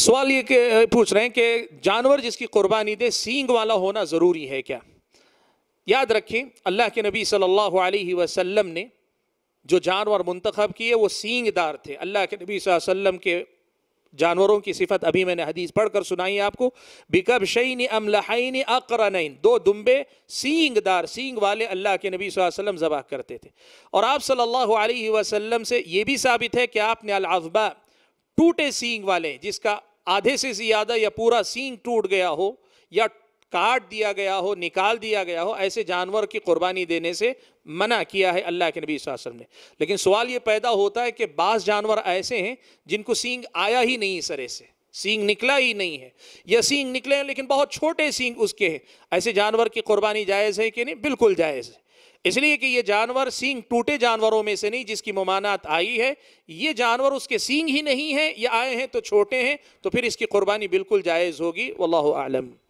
सवाल ये के पूछ रहे हैं कि जानवर जिसकी कुर्बानी दे सींग वाला होना ज़रूरी है क्या याद रखें अल्लाह के नबी सल्लल्लाहु अलैहि वसल्लम ने जो जानवर मुंतखब किए वो सींगदार थे अल्लाह के नबी वसल्लम के जानवरों की सिफत अभी मैंने हदीस पढ़कर सुनाई आपको बिकब शईन अमलहैन अकरनैन दो दुम्बे सींगदार सींग वाले अल्लाह के नबी वसल्लम ज़बह करते थे और आप सल्लल्लाहु अलैहि वसल्लम से ये भी साबित है कि आपने अलाजबा टूटे सींग वाले जिसका आधे से ज्यादा या पूरा सींग टूट गया हो या काट दिया गया हो निकाल दिया गया हो ऐसे जानवर की कुर्बानी देने से मना किया है अल्लाह के नबी नबीम ने लेकिन सवाल ये पैदा होता है कि बास जानवर ऐसे हैं जिनको सींग आया ही नहीं सरे से सींग निकला ही नहीं है या सींग निकले हैं लेकिन बहुत छोटे सींग उसके हैं ऐसे जानवर की कुर्बानी जायज़ है कि नहीं बिल्कुल जायज़ है इसलिए कि ये जानवर सींग टूटे जानवरों में से नहीं जिसकी ममानात आई है ये जानवर उसके सींग ही नहीं है ये आए हैं तो छोटे हैं तो फिर इसकी कुर्बानी बिल्कुल जायज़ होगी वल्लम